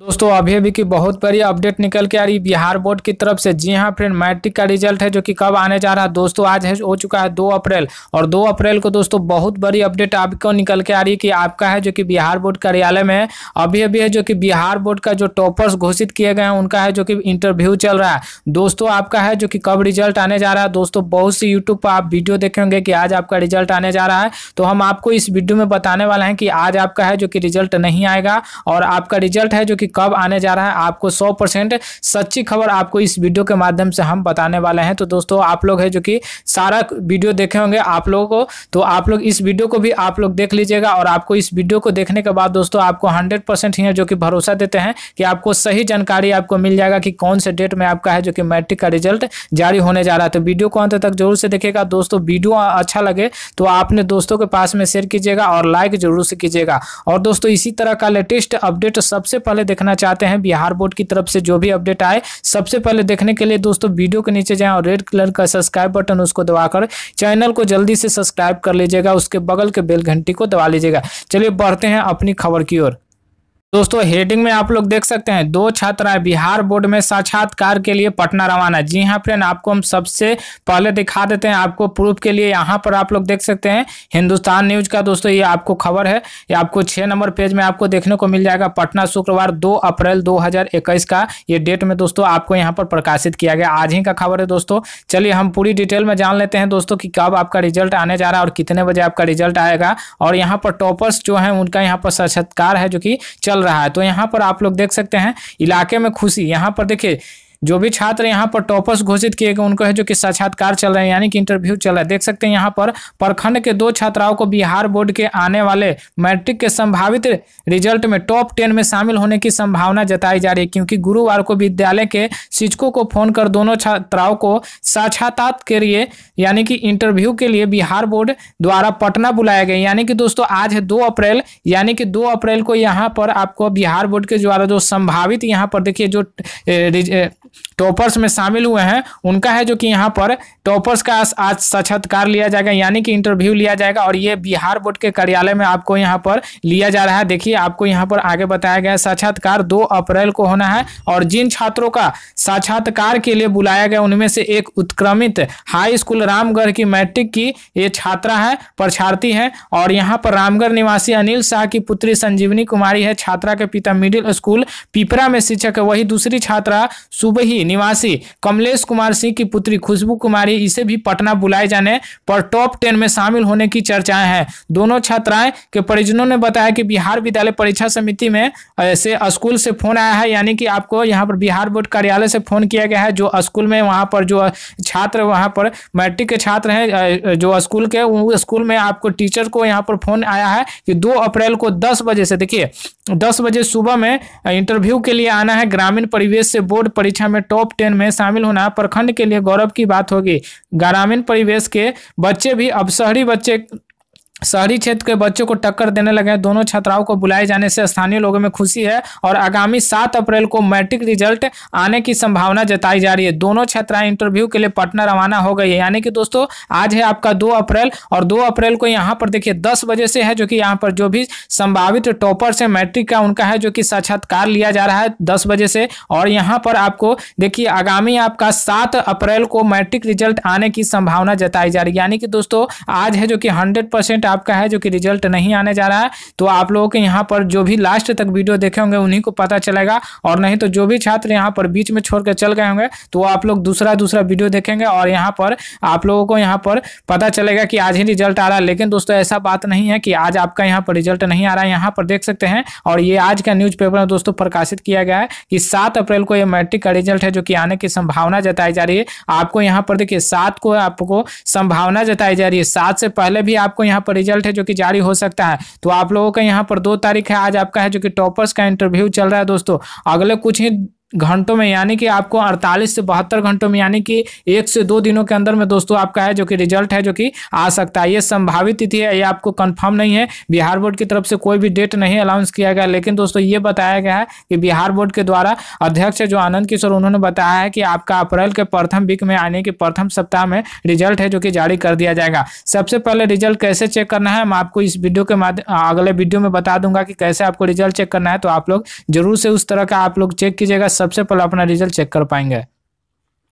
दोस्तों अभी अभी की बहुत बड़ी अपडेट निकल के आ रही बिहार बोर्ड की तरफ से जी हाँ फ्रेंड मैट्रिक का रिजल्ट है जो कि कब आने जा रहा है दोस्तों आज है हो चुका है दो अप्रैल और दो अप्रैल को दोस्तों बहुत बड़ी अपडेट आपको निकल के आ रही है कि आपका है जो कि बिहार बोर्ड कार्यालय में अभी अभी है जो कि बिहार बोर्ड का जो टॉपर्स घोषित किए गए हैं उनका है जो कि इंटरव्यू चल रहा है दोस्तों आपका है जो कि कब रिजल्ट आने जा रहा है दोस्तों बहुत सी यूट्यूब पर आप वीडियो देखेंगे कि आज आपका रिजल्ट आने जा रहा है तो हम आपको इस वीडियो में बताने वाले हैं कि आज आपका है जो कि रिजल्ट नहीं आएगा और आपका रिजल्ट है जो कि कब आने जा रहा है आपको सौ परसेंट सच्ची खबर आपको इस वीडियो के माध्यम से हम बताने वाले हैं तो दोस्तों आप लोग है जो कि सारा वीडियो देखे होंगे आप लोगों को तो आप लोग इस वीडियो को भी आप लोग देख लीजिएगा और आपको इस वीडियो को देखने के बाद दोस्तों आपको हंड्रेड परसेंट ही जो कि भरोसा देते हैं कि आपको सही जानकारी आपको मिल जाएगा कि कौन से डेट में आपका है जो कि मैट्रिक का रिजल्ट जारी होने जा रहा है तो वीडियो को अंत तक जरूर से देखेगा दोस्तों वीडियो अच्छा लगे तो आपने दोस्तों के पास में शेयर कीजिएगा और लाइक जरूर से कीजिएगा और दोस्तों इसी तरह का लेटेस्ट अपडेट सबसे पहले देखना चाहते हैं बिहार बोर्ड की तरफ से जो भी अपडेट आए सबसे पहले देखने के लिए दोस्तों वीडियो के नीचे जाए और रेड कलर का सब्सक्राइब बटन उसको दबाकर चैनल को जल्दी से सब्सक्राइब कर लीजिएगा उसके बगल के बेल घंटी को दबा लीजिएगा चलिए बढ़ते हैं अपनी खबर की ओर दोस्तों हेडिंग में आप लोग देख सकते हैं दो छात्राएं बिहार बोर्ड में साक्षात्कार के लिए पटना रवाना जी हाँ फ्रेंड आपको हम सबसे पहले दिखा देते हैं आपको प्रूफ के लिए यहाँ पर आप लोग देख सकते हैं हिंदुस्तान न्यूज का दोस्तों ये आपको खबर है ये आपको छह नंबर पेज में आपको देखने को मिल जाएगा पटना शुक्रवार दो अप्रैल दो का ये डेट में दोस्तों आपको यहाँ पर प्रकाशित किया गया आज ही का खबर है दोस्तों चलिए हम पूरी डिटेल में जान लेते हैं दोस्तों की कब आपका रिजल्ट आने जा रहा है और कितने बजे आपका रिजल्ट आएगा और यहाँ पर टॉपर्स जो है उनका यहाँ पर साक्षात्कार है जो कि चल चल रहा है तो यहाँ पर आप लोग देख सकते हैं इलाके में खुशी यहाँ पर देखिए जो भी छात्र यहाँ पर टॉपर्स घोषित किए गए उनको है जो कि साक्षात्कार चल रहे हैं यानी कि इंटरव्यू चल रहा है देख सकते हैं यहाँ पर प्रखंड के दो छात्राओं को बिहार बोर्ड के आने वाले मैट्रिक के संभावित रिजल्ट में टॉप टेन में शामिल होने की संभावना जताई जा रही है क्योंकि गुरुवार को विद्यालय के शिक्षकों को फोन कर दोनों छात्राओं को साक्षात्कार के लिए यानी कि इंटरव्यू के लिए बिहार बोर्ड द्वारा पटना बुलाया गया यानी कि दोस्तों आज है दो अप्रैल यानी कि दो अप्रैल को यहाँ पर आपको बिहार बोर्ड के द्वारा जो संभावित यहाँ पर देखिए जो टॉपर्स में शामिल हुए हैं उनका है जो कि यहाँ पर टॉपर्स का आज साक्षात्कार लिया जाएगा यानी कि इंटरव्यू लिया जाएगा और ये बिहार बोर्ड के कार्यालय में आपको यहाँ पर लिया जा रहा है देखिए आपको यहाँ पर आगे बताया गया साक्षात्कार दो अप्रैल को होना है और जिन छात्रों का साक्षात्कार के लिए बुलाया गया उनमें से एक उत्क्रमित हाई स्कूल रामगढ़ की मैट्रिक की ये छात्रा है परीक्षार्थी है और यहाँ पर रामगढ़ निवासी अनिल शाह की पुत्री संजीवनी कुमारी है छात्रा के पिता मिडिल स्कूल पिपरा में शिक्षक है वही दूसरी छात्रा सुबह ही निवासी कमलेश कुमार सिंह की पुत्री खुशबू कुमारी इसे भी पटना बुलाए जाने पर टॉप टेन में शामिल होने की चर्चाएं हैं दोनों छात्राएं के परिजनों ने बताया कि बिहार विद्यालय परीक्षा समिति में ऐसे स्कूल से फोन आया है यानी कि आपको यहाँ पर बिहार बोर्ड कार्यालय से फोन किया गया है जो स्कूल में वहाँ पर जो छात्र वहाँ पर मैट्रिक के छात्र हैं जो स्कूल के स्कूल में आपको टीचर को यहाँ पर फोन आया है कि दो अप्रैल को दस बजे से देखिए दस बजे सुबह में इंटरव्यू के लिए आना है ग्रामीण परिवेश से बोर्ड परीक्षा में टॉप टेन में शामिल होना प्रखंड के लिए गौरव की बात होगी ग्रामीण परिवेश के बच्चे भी अब शहरी बच्चे शहरी क्षेत्र के बच्चों को टक्कर देने लगे हैं दोनों छात्राओं को बुलाए जाने से स्थानीय लोगों में खुशी है और आगामी सात अप्रैल को मैट्रिक रिजल्ट आने की संभावना जताई जा रही है दोनों छात्राएं इंटरव्यू के लिए पटना रवाना हो गई है यानी कि दोस्तों आज है आपका दो अप्रैल और दो अप्रैल को यहाँ पर देखिए दस बजे से है जो कि यहाँ पर जो भी संभावित टॉपर्स है मैट्रिक का उनका है जो कि साक्षात्कार लिया जा रहा है दस बजे से और यहाँ पर आपको देखिए आगामी आपका सात अप्रैल को मैट्रिक रिजल्ट आने की संभावना जताई जा रही है यानी कि दोस्तों आज है जो कि हंड्रेड आपका है जो कि रिजल्ट नहीं आने जा रहा है तो आप लोगों के यहाँ पर जो भी लास्ट तक वीडियो देखे होंगे उन्हीं को पता चलेगा और नहीं तो जो भी छात्र यहाँ पर बीच में छोड़ चल गए होंगे तो आप लोग दूसरा दूसरा वीडियो देखेंगे और यहाँ पर आप लोगों को यहाँ पर पता चलेगा कि आज ही रिजल्ट आ रहा है लेकिन दोस्तों ऐसा बात नहीं है कि आज आपका यहाँ पर रिजल्ट नहीं आ रहा है यहाँ पर देख सकते हैं और ये आज का न्यूज में दोस्तों प्रकाशित किया गया है कि सात अप्रैल को ये मैट्रिक का रिजल्ट है जो कि आने की संभावना जताई जा रही है आपको यहाँ पर देखिए सात को आपको संभावना जताई जा रही है सात से पहले भी आपको यहाँ पर रिजल्ट है जो कि जारी हो सकता है तो आप लोगों का यहाँ पर दो तारीख है आज आपका है जो कि टॉपर्स का इंटरव्यू चल रहा है दोस्तों अगले कुछ ही घंटों में यानी कि आपको 48 से बहत्तर घंटों में यानी कि एक से दो दिनों के अंदर में दोस्तों आपका है जो कि रिजल्ट है जो कि आ सकता है ये संभावित तिथि है ये आपको कंफर्म नहीं है बिहार बोर्ड की तरफ से कोई भी डेट नहीं अनाउंस किया गया लेकिन दोस्तों ये बताया गया है कि बिहार बोर्ड के द्वारा अध्यक्ष जो आनंद किशोर उन्होंने बताया है कि आपका अप्रैल के प्रथम वीक में यानी कि प्रथम सप्ताह में रिजल्ट है जो कि जारी कर दिया जाएगा सबसे पहले रिजल्ट कैसे चेक करना है मैं आपको इस वीडियो के माध्यम अगले वीडियो में बता दूंगा कि कैसे आपको रिजल्ट चेक करना है तो आप लोग जरूर से उस तरह का आप लोग चेक कीजिएगा सबसे पहले अपना रिजल्ट चेक कर पाएंगे